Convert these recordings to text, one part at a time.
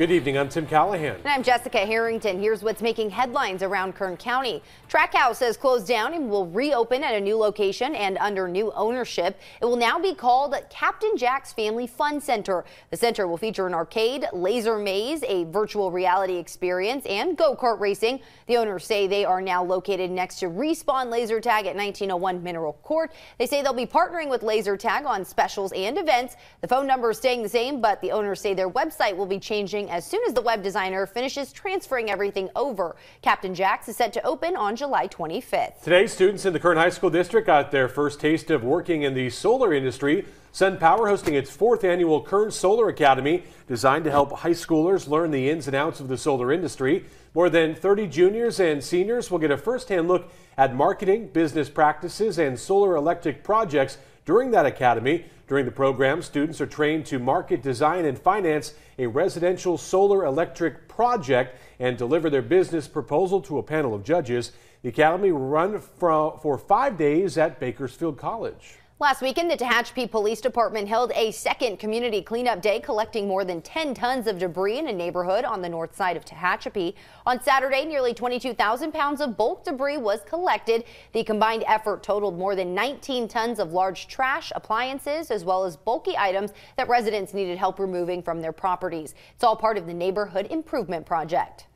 Good evening. I'm Tim Callahan. And I'm Jessica Harrington. Here's what's making headlines around Kern County. Track House has closed down and will reopen at a new location and under new ownership. It will now be called Captain Jack's Family Fun Center. The center will feature an arcade, laser maze, a virtual reality experience, and go-kart racing. The owners say they are now located next to Respawn Laser Tag at 1901 Mineral Court. They say they'll be partnering with Laser Tag on specials and events. The phone number is staying the same, but the owners say their website will be changing as soon as the web designer finishes transferring everything over. Captain Jack's is set to open on July 25th. Today, students in the Kern High School District got their first taste of working in the solar industry. Sun Power hosting its fourth annual Kern Solar Academy, designed to help high schoolers learn the ins and outs of the solar industry. More than 30 juniors and seniors will get a firsthand look at marketing, business practices, and solar electric projects during that academy, during the program, students are trained to market design and finance a residential solar electric project and deliver their business proposal to a panel of judges. The academy will run for five days at Bakersfield College. Last weekend, the Tehachapi Police Department held a second community cleanup day, collecting more than 10 tons of debris in a neighborhood on the north side of Tehachapi. On Saturday, nearly 22,000 pounds of bulk debris was collected. The combined effort totaled more than 19 tons of large trash, appliances, as well as bulky items that residents needed help removing from their properties. It's all part of the Neighborhood Improvement Project.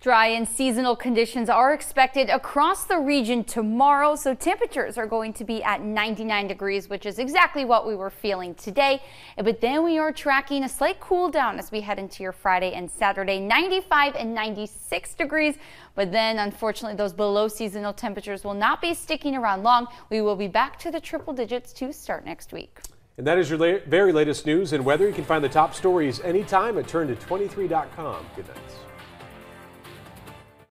Dry and seasonal conditions are expected across the region tomorrow, so temperatures are going to be at 99 degrees, which is exactly what we were feeling today. But then we are tracking a slight cool down as we head into your Friday and Saturday, 95 and 96 degrees. But then, unfortunately, those below seasonal temperatures will not be sticking around long. We will be back to the triple digits to start next week. And that is your la very latest news and weather. You can find the top stories anytime at turn to 23.com. Good night.